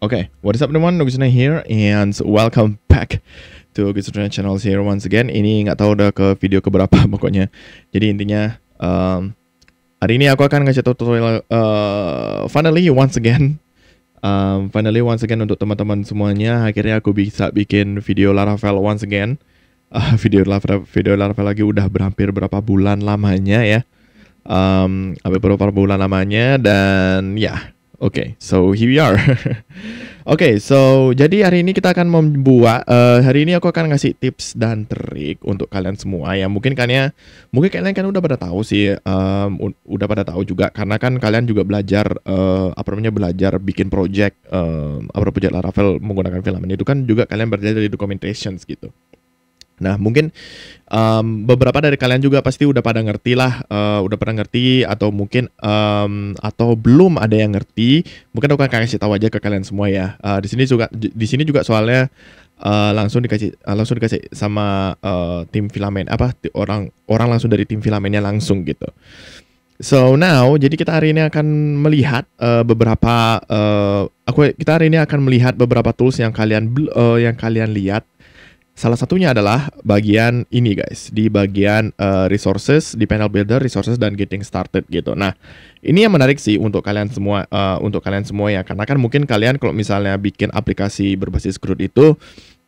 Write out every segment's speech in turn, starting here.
Okay, what is up teman, Nugisuna here and welcome back to Nugisuna channel here once again. Ini nggak tahu udah ke video keberapa pokoknya. Jadi intinya um, hari ini aku akan ngasih tutorial uh, finally once again. Um, finally once again untuk teman-teman semuanya akhirnya aku bisa bikin video Laravel once again. Uh, video Laravel video Laravel lagi udah berhampir berapa bulan lamanya ya. Um, hampir beberapa bulan lamanya dan ya Oke, okay, so here we are. Oke, okay, so jadi hari ini kita akan membuat uh, hari ini aku akan ngasih tips dan trik untuk kalian semua ya. Mungkin kalian ya, mungkin kalian kan udah pada tahu sih um, udah pada tahu juga karena kan kalian juga belajar uh, apa namanya belajar bikin project uh, apa project Laravel menggunakan filament itu kan juga kalian belajar dari documentations gitu. Nah, mungkin um, beberapa dari kalian juga pasti udah pada ngerti lah, uh, udah pernah ngerti atau mungkin um, atau belum ada yang ngerti. Mungkin aku akan kasih tahu aja ke kalian semua ya. Uh, di sini juga di sini juga soalnya uh, langsung dikasih uh, langsung dikasih sama uh, tim filamen apa orang orang langsung dari tim filamennya langsung gitu. So now, jadi kita hari ini akan melihat uh, beberapa uh, aku kita hari ini akan melihat beberapa tools yang kalian uh, yang kalian lihat Salah satunya adalah bagian ini guys, di bagian uh, resources, di panel builder, resources dan getting started gitu. Nah, ini yang menarik sih untuk kalian semua, uh, untuk kalian semua ya, karena kan mungkin kalian kalau misalnya bikin aplikasi berbasis CRUD itu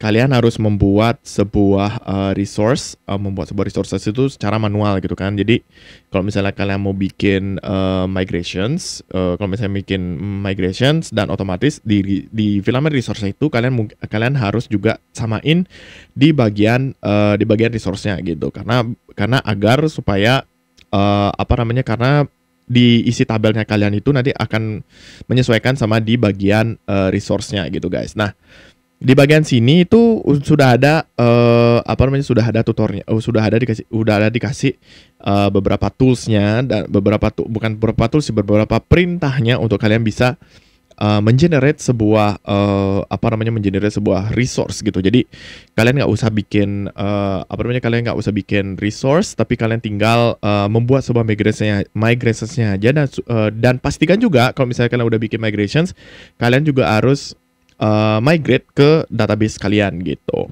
kalian harus membuat sebuah uh, resource, uh, membuat sebuah resource itu secara manual gitu kan. Jadi kalau misalnya kalian mau bikin uh, migrations, uh, kalau misalnya bikin migrations dan otomatis di di filament resource itu kalian kalian harus juga samain di bagian uh, di bagian resource-nya gitu. Karena karena agar supaya uh, apa namanya karena di isi tabelnya kalian itu nanti akan menyesuaikan sama di bagian uh, resource-nya gitu guys. Nah, di bagian sini itu sudah ada uh, apa namanya sudah ada tutornya uh, sudah ada dikasih sudah ada dikasih uh, beberapa toolsnya dan beberapa tu, bukan beberapa tools beberapa perintahnya untuk kalian bisa uh, mengenerate sebuah uh, apa namanya mengenerate sebuah resource gitu jadi kalian nggak usah bikin uh, apa namanya kalian nggak usah bikin resource tapi kalian tinggal uh, membuat sebuah migrasinya migrationsnya aja dan uh, dan pastikan juga kalau misalnya kalian udah bikin migrations kalian juga harus uh, migrate ke database kalian gitu.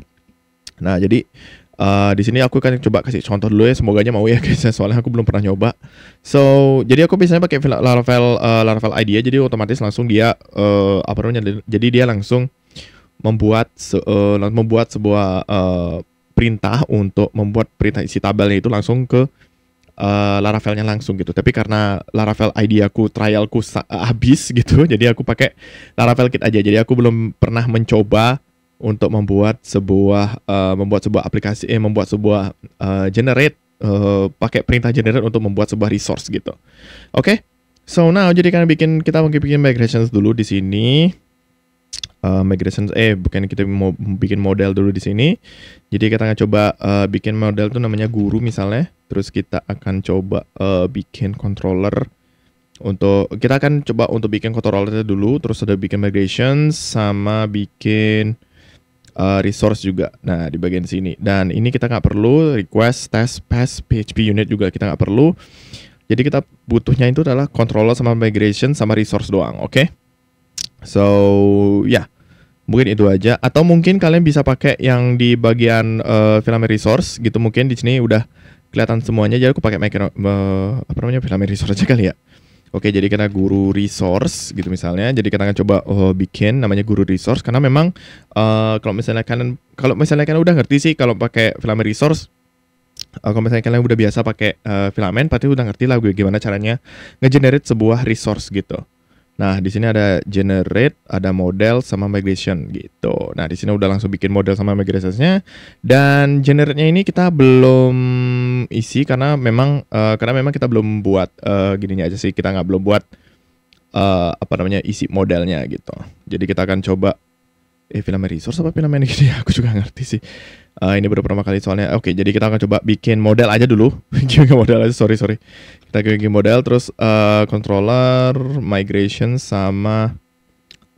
Nah, jadi uh, di sini aku akan coba kasih contoh dulu ya, semoga semoganya mau ya guys, ya. soalnya aku belum pernah nyoba. So, jadi aku biasanya pakai Laravel uh, Laravel eh, IDEA ya. jadi otomatis langsung dia uh, apa namanya jadi dia langsung membuat se uh, membuat sebuah uh, perintah untuk membuat perintah isi tabelnya itu langsung ke uh, Laravelnya langsung gitu. Tapi karena Laravel ID aku trialku eh, habis gitu, jadi aku pakai Laravel Kit aja. Jadi aku belum pernah mencoba untuk membuat sebuah uh, membuat sebuah aplikasi eh membuat sebuah uh, generate uh, pakai perintah generate untuk membuat sebuah resource gitu. Oke. Okay? So now jadi kan bikin kita mungkin bikin migrations dulu di sini. Uh, migrations eh bukan kita mau bikin model dulu di sini. Jadi kita akan coba uh, bikin model tuh namanya guru misalnya. Terus kita akan coba uh, bikin controller untuk kita akan coba untuk bikin controller dulu, terus ada bikin migration sama bikin uh, resource juga. Nah di bagian sini dan ini kita nggak perlu request test pass PHP unit juga kita nggak perlu. Jadi kita butuhnya itu adalah controller sama migration sama resource doang, oke? Okay? So ya yeah. mungkin itu aja. Atau mungkin kalian bisa pakai yang di bagian uh, filament resource gitu mungkin di sini udah kelihatan semuanya jadi aku pakai micro uh, apa namanya film resource aja kali ya oke jadi karena guru resource gitu misalnya jadi kita akan coba oh, bikin namanya guru resource karena memang uh, kalau misalnya kalian kalau misalnya kalian udah ngerti sih kalau pakai filamen resource Uh, kalau misalnya kalian udah biasa pakai uh, filamen, pasti udah ngerti lah gue gimana caranya ngegenerate sebuah resource gitu. Nah, di sini ada generate, ada model sama migration gitu. Nah, di sini udah langsung bikin model sama migrationnya dan generate-nya ini kita belum isi karena memang uh, karena memang kita belum buat uh, gininya aja sih, kita nggak belum buat uh, apa namanya isi modelnya gitu. Jadi kita akan coba eh film resource apa film ini aku juga ngerti sih. Uh, ini baru pertama kali soalnya. Oke, okay, jadi kita akan coba bikin model aja dulu. bikin model aja, sorry sorry. Kita bikin model, terus uh, controller, migration sama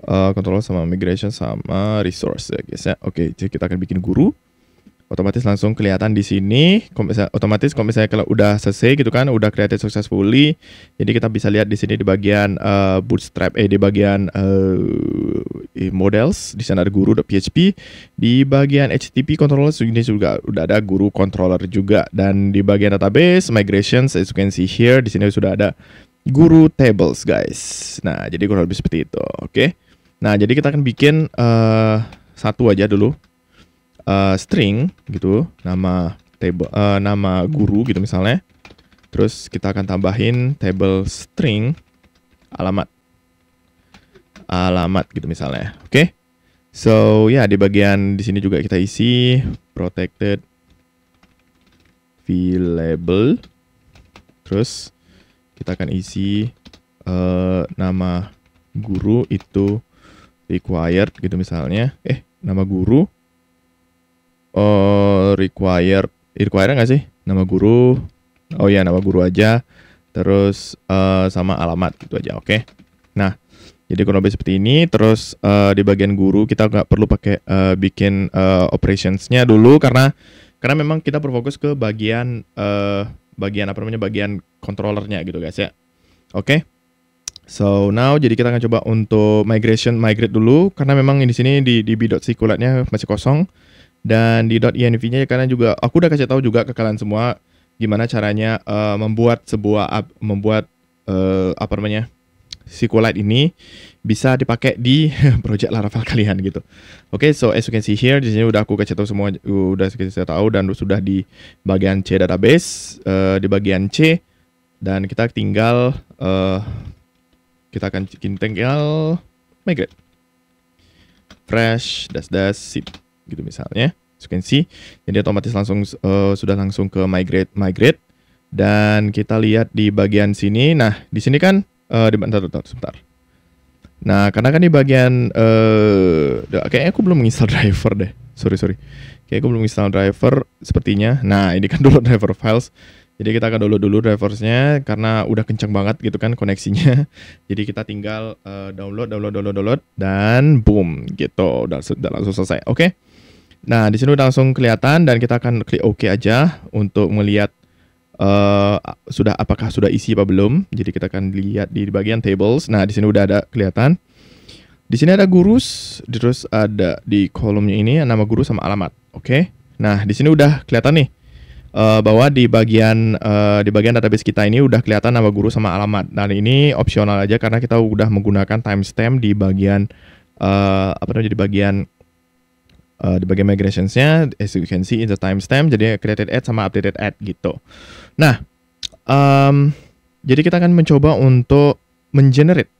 uh, controller sama migration sama resource ya guys ya. Oke, okay, jadi kita akan bikin guru otomatis langsung kelihatan di sini otomatis kalau misalnya kalau udah selesai gitu kan udah created successfully jadi kita bisa lihat di sini di bagian uh, bootstrap eh di bagian uh, models di sana ada guru.php di bagian http controller ini juga udah ada guru controller juga dan di bagian database migrations as you can see here di sini sudah ada guru tables guys nah jadi kurang lebih seperti itu oke okay? nah jadi kita akan bikin uh, satu aja dulu uh, string gitu, nama table uh, nama guru gitu misalnya. Terus kita akan tambahin table string alamat. Alamat gitu misalnya. Oke. Okay? So, ya yeah, di bagian di sini juga kita isi protected v Terus kita akan isi uh, nama guru itu required gitu misalnya. Eh, nama guru uh, require, require nggak sih nama guru oh ya nama guru aja terus uh, sama alamat gitu aja oke okay? nah jadi kurang lebih seperti ini terus uh, di bagian guru kita nggak perlu pakai uh, bikin uh, operationsnya dulu karena karena memang kita berfokus ke bagian uh, bagian apa namanya bagian controllernya gitu guys ya oke okay? So now jadi kita akan coba untuk migration migrate dulu karena memang di sini di di b.sqlite-nya masih kosong dan di .env-nya karena juga aku udah kasih tahu juga ke kalian semua gimana caranya uh, membuat sebuah uh, membuat uh, apa namanya SQLite ini bisa dipakai di project Laravel kalian gitu. Oke, okay, so as you can see here di sini udah aku kasih tahu semua udah saya tahu dan sudah di bagian C database uh, di bagian C dan kita tinggal uh, kita akan tinggal migrate fresh das das sip gitu misalnya as you can see jadi otomatis langsung uh, sudah langsung ke migrate migrate dan kita lihat di bagian sini nah di sini kan uh, di bentar, bentar, sebentar nah karena kan di bagian uh, kayaknya aku belum menginstal driver deh sorry sorry kayaknya aku belum install driver sepertinya nah ini kan dulu driver files jadi kita akan download dulu driversnya karena udah kencang banget gitu kan koneksinya. Jadi kita tinggal uh, download, download, download, download dan boom gitu udah, udah langsung selesai. Oke. Okay? Nah, di sini udah langsung kelihatan dan kita akan klik OK aja untuk melihat uh, sudah apakah sudah isi apa belum. Jadi kita akan lihat di bagian tables. Nah, di sini udah ada kelihatan. Di sini ada gurus, terus ada di kolomnya ini nama guru sama alamat. Oke. Okay? Nah, di sini udah kelihatan nih uh, bahwa di bagian uh, di bagian database kita ini udah kelihatan nama guru sama alamat. Dan nah, ini opsional aja karena kita udah menggunakan timestamp di bagian uh, apa namanya di bagian uh, bagian migrationsnya as you can see in the timestamp jadi created at sama updated at gitu nah um, jadi kita akan mencoba untuk mengenerate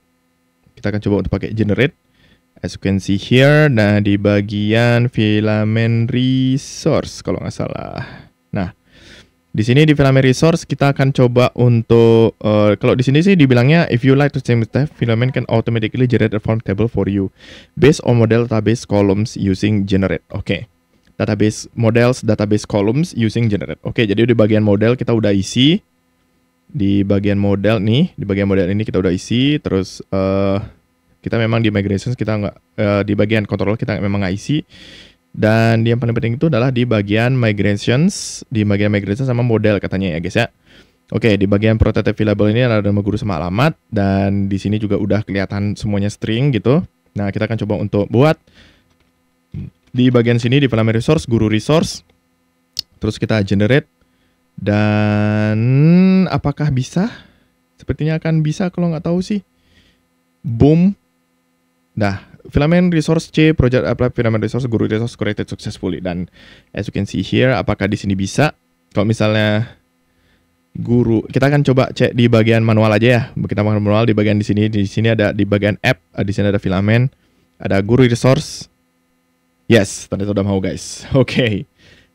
kita akan coba untuk pakai generate as you can see here nah di bagian filament resource kalau nggak salah nah di sini di filament resource kita akan coba untuk uh, kalau di sini sih dibilangnya if you like to change the filament can automatically generate a form table for you based on model database columns using generate. Oke. Okay. Database models, database columns using generate. Oke, okay, jadi di bagian model kita udah isi di bagian model nih, di bagian model ini kita udah isi terus uh, kita memang di migrations kita nggak uh, di bagian control kita memang nggak isi dan yang paling penting itu adalah di bagian migrations, di bagian migrations sama model katanya ya guys ya. Oke, di bagian prototype available ini ada nama guru sama alamat dan di sini juga udah kelihatan semuanya string gitu. Nah, kita akan coba untuk buat di bagian sini di file resource, guru resource. Terus kita generate dan apakah bisa? Sepertinya akan bisa kalau nggak tahu sih. Boom. Dah, Filament Resource C, project apply Filament Resource Guru Resource created successfully dan as you can see here, apakah di sini bisa? Kalau misalnya guru, kita akan coba cek di bagian manual aja ya. Kita manual di bagian di sini, di sini ada di bagian app, di sini ada filament, ada guru resource. Yes, tadi sudah mau guys. Oke. Okay.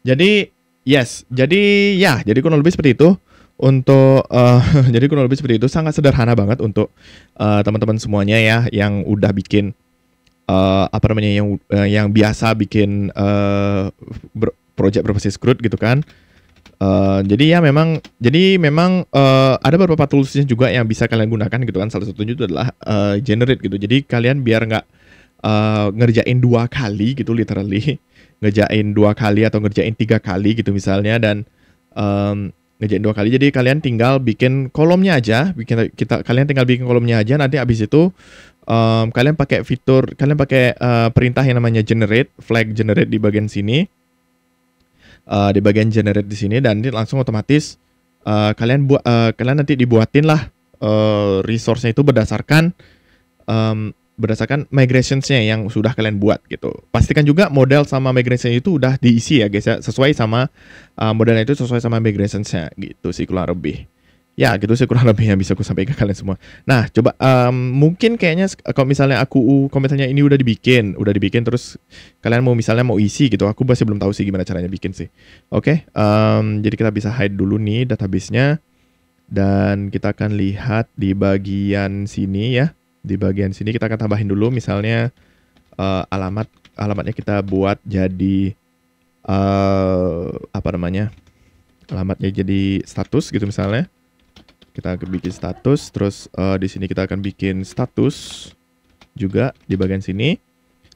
Jadi yes, jadi ya, jadi kurang lebih seperti itu untuk uh, jadi kurang lebih seperti itu sangat sederhana banget untuk eh, teman-teman uh, teman -teman semuanya ya yang udah bikin uh, apa namanya yang uh, yang biasa bikin uh, project berbasis CRUD gitu kan. Uh, jadi ya memang jadi memang uh, ada beberapa toolsnya juga yang bisa kalian gunakan gitu kan salah satunya itu adalah uh, generate gitu jadi kalian biar nggak uh, ngerjain dua kali gitu literally ngerjain dua kali atau ngerjain tiga kali gitu misalnya dan um, ngejain dua kali. Jadi kalian tinggal bikin kolomnya aja, bikin kita kalian tinggal bikin kolomnya aja. Nanti abis itu um, kalian pakai fitur, kalian pakai uh, perintah yang namanya generate, flag generate di bagian sini, uh, di bagian generate di sini, dan nanti langsung otomatis uh, kalian buat uh, kalian nanti dibuatin lah uh, resource-nya itu berdasarkan um, berdasarkan migrationsnya yang sudah kalian buat gitu. Pastikan juga model sama migration itu udah diisi ya guys ya, sesuai sama uh, modelnya itu sesuai sama migrationsnya gitu sih kurang lebih. Ya gitu sih kurang lebih yang bisa aku sampaikan ke kalian semua. Nah coba um, mungkin kayaknya kalau misalnya aku uh, komentarnya ini udah dibikin, udah dibikin terus kalian mau misalnya mau isi gitu, aku masih belum tahu sih gimana caranya bikin sih. Oke, okay? um, jadi kita bisa hide dulu nih databasenya dan kita akan lihat di bagian sini ya di bagian sini kita akan tambahin dulu misalnya uh, alamat alamatnya kita buat jadi uh, apa namanya alamatnya jadi status gitu misalnya kita akan bikin status terus uh, di sini kita akan bikin status juga di bagian sini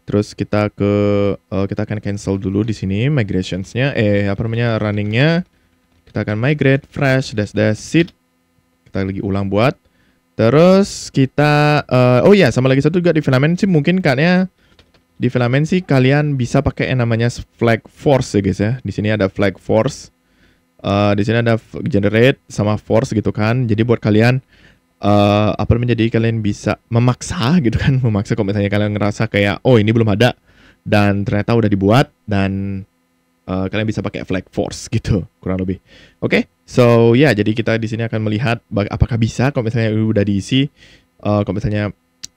terus kita ke uh, kita akan cancel dulu di sini migrationsnya eh apa namanya runningnya kita akan migrate fresh dash dash seed kita lagi ulang buat Terus kita uh, oh ya sama lagi satu juga di filament sih mungkin kayaknya di filament sih kalian bisa pakai yang namanya flag force ya guys ya. Di sini ada flag force. Uh, di sini ada generate sama force gitu kan. Jadi buat kalian uh, apa menjadi kalian bisa memaksa gitu kan, memaksa kalau misalnya kalian ngerasa kayak oh ini belum ada dan ternyata udah dibuat dan uh, kalian bisa pakai flag force gitu kurang lebih. Oke, okay? so ya yeah, jadi kita di sini akan melihat apakah bisa kalau misalnya udah diisi, uh, kalau misalnya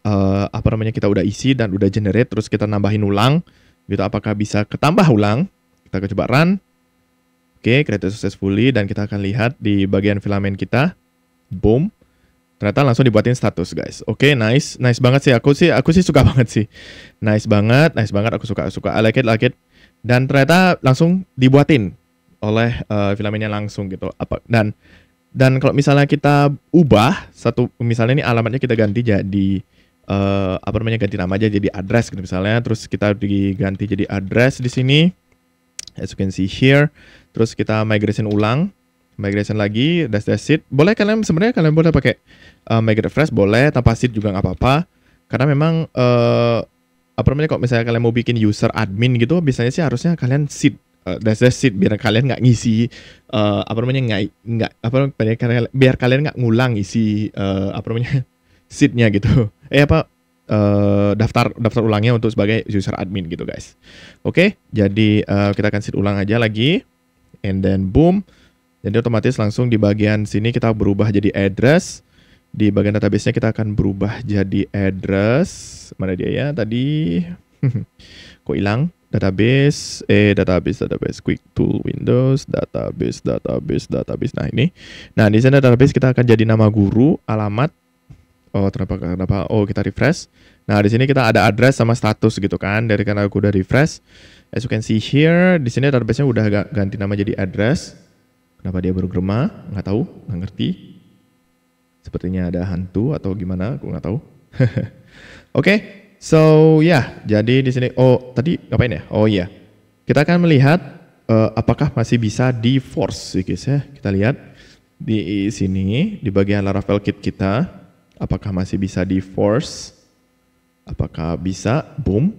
uh, apa namanya kita udah isi dan udah generate terus kita nambahin ulang gitu apakah bisa ketambah ulang? Kita coba run. Oke, okay, sukses successfully dan kita akan lihat di bagian filamen kita. Boom. Ternyata langsung dibuatin status, guys. Oke, okay, nice. Nice banget sih aku sih. Aku sih suka banget sih. Nice banget, nice banget aku suka suka. I like it, like it dan ternyata langsung dibuatin oleh uh, filamennya langsung gitu apa dan dan kalau misalnya kita ubah satu misalnya ini alamatnya kita ganti jadi uh, apa namanya ganti nama aja jadi address gitu misalnya terus kita diganti jadi address di sini as you can see here terus kita migration ulang migration lagi that's that's it boleh kalian sebenarnya kalian boleh pakai uh, migrate fresh boleh tanpa seed juga nggak apa-apa karena memang uh, apa namanya kok misalnya kalian mau bikin user admin gitu biasanya sih harusnya kalian sit uh, eh, that's seed biar kalian nggak ngisi uh, apa namanya nggak nggak apa namanya biar kalian nggak ngulang isi uh, apa namanya sitnya gitu eh apa Uh, daftar daftar ulangnya untuk sebagai user admin gitu guys. Oke, okay? jadi uh, kita akan sit ulang aja lagi, and then boom. Jadi otomatis langsung di bagian sini kita berubah jadi address, di bagian database-nya kita akan berubah jadi address. Mana dia ya? Tadi kok hilang? Database, eh database, database, quick tool Windows, database, database, database. Nah ini, nah di sana database kita akan jadi nama guru, alamat. Oh kenapa kenapa? Oh kita refresh. Nah di sini kita ada address sama status gitu kan. Dari karena aku udah refresh, as you can see here, di sini database-nya udah ganti nama jadi address. Kenapa dia bergema? Nggak tahu, nggak ngerti. Sepertinya ada hantu atau gimana, aku nggak tahu. Oke, okay. so ya, yeah, jadi di sini oh tadi ngapain ya? Oh iya. Yeah. Kita akan melihat uh, apakah masih bisa di force guys ya. Kita lihat di sini di bagian Laravel kit kita apakah masih bisa di force? Apakah bisa? Boom.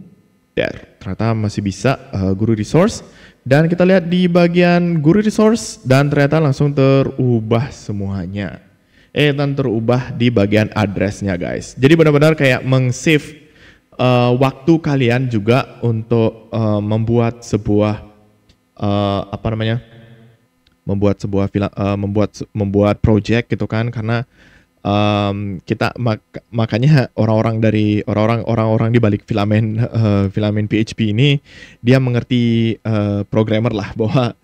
There. Ternyata masih bisa uh, guru resource dan kita lihat di bagian guru resource dan ternyata langsung terubah semuanya. Eh, dan terubah di bagian addressnya guys. Jadi benar-benar kayak meng-save uh, waktu kalian juga untuk uh, membuat sebuah uh, apa namanya? membuat sebuah uh, membuat membuat project gitu kan karena um, kita mak makanya orang-orang dari orang-orang orang-orang di balik filamen uh, filamen PHP ini dia mengerti uh, programmer lah bahwa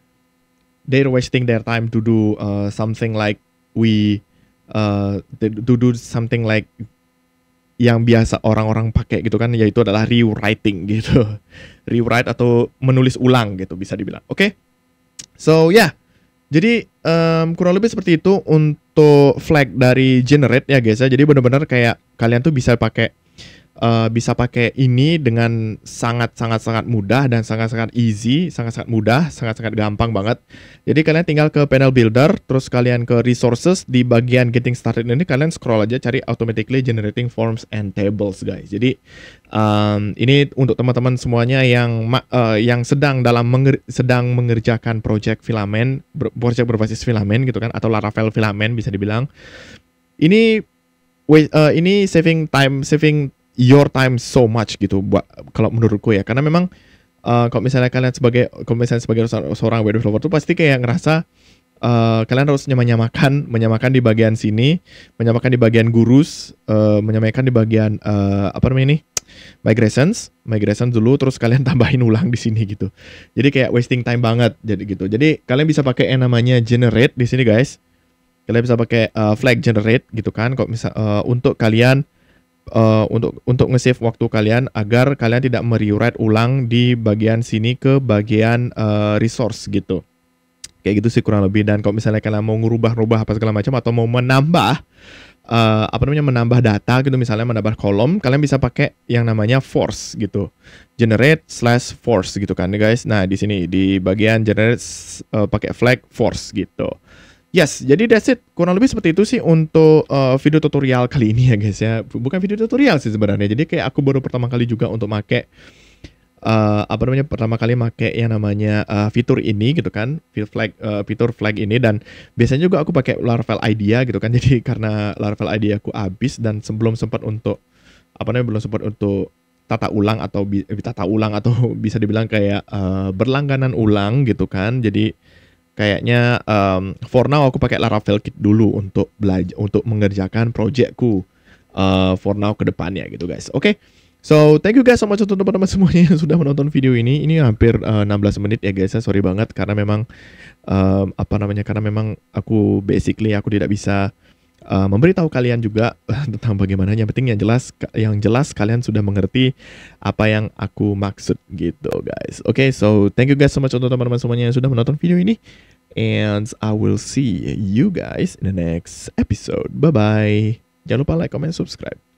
they're wasting their time to do uh, something like we uh, eh, to do something like yang biasa orang-orang pakai gitu kan yaitu adalah rewriting gitu rewrite atau menulis ulang gitu bisa dibilang oke okay? so ya yeah. jadi um, kurang lebih seperti itu untuk flag dari generate ya guys ya jadi benar-benar kayak kalian tuh bisa pakai uh, bisa pakai ini dengan sangat sangat sangat mudah dan sangat sangat easy, sangat sangat mudah, sangat sangat gampang banget. Jadi kalian tinggal ke panel builder, terus kalian ke resources di bagian getting started ini kalian scroll aja cari automatically generating forms and tables guys. Jadi um, ini untuk teman-teman semuanya yang uh, yang sedang dalam menger sedang mengerjakan project filamen, project berbasis filamen gitu kan atau Laravel filamen bisa dibilang. Ini uh, ini saving time saving your time so much gitu buat kalau menurutku ya karena memang uh, kalau misalnya kalian sebagai kalau misalnya sebagai seorang web developer tuh pasti kayak ngerasa uh, kalian harus menyamakan menyamakan di bagian sini menyamakan di bagian gurus uh, menyamakan di bagian uh, apa namanya ini migrations migrations dulu terus kalian tambahin ulang di sini gitu jadi kayak wasting time banget jadi gitu jadi kalian bisa pakai yang namanya generate di sini guys kalian bisa pakai uh, flag generate gitu kan kok misal uh, untuk kalian uh, untuk untuk nge-save waktu kalian agar kalian tidak merewrite ulang di bagian sini ke bagian uh, resource gitu. Kayak gitu sih kurang lebih dan kalau misalnya kalian mau ngerubah-rubah apa segala macam atau mau menambah uh, apa namanya menambah data gitu misalnya menambah kolom kalian bisa pakai yang namanya force gitu. Generate slash force gitu kan guys. Nah, di sini di bagian generate uh, pakai flag force gitu. Yes, jadi that's it. Kurang lebih seperti itu sih untuk uh, video tutorial kali ini ya guys ya. Bukan video tutorial sih sebenarnya. Jadi kayak aku baru pertama kali juga untuk make uh, apa namanya pertama kali make yang namanya uh, fitur ini gitu kan, fitur flag uh, fitur flag ini dan biasanya juga aku pakai Laravel Idea gitu kan. Jadi karena Laravel Idea aku habis dan sebelum sempat untuk apa namanya belum sempat untuk tata ulang atau tata ulang atau bisa dibilang kayak uh, berlangganan ulang gitu kan. Jadi kayaknya um, for now aku pakai Laravel Kit dulu untuk belajar untuk mengerjakan projectku uh, for now ke depannya gitu guys. Oke. Okay? So, thank you guys so much untuk teman-teman semuanya yang sudah menonton video ini. Ini hampir uh, eh, 16 menit ya guys ya. Sorry banget karena memang um, apa namanya? Karena memang aku basically aku tidak bisa uh, memberitahu kalian juga eh, tentang bagaimana yang penting yang jelas yang jelas kalian sudah mengerti apa yang aku maksud gitu guys. Oke, okay, so thank you guys so much untuk teman-teman semuanya yang sudah menonton video ini and I will see you guys in the next episode. Bye bye. Jangan lupa like, comment, subscribe.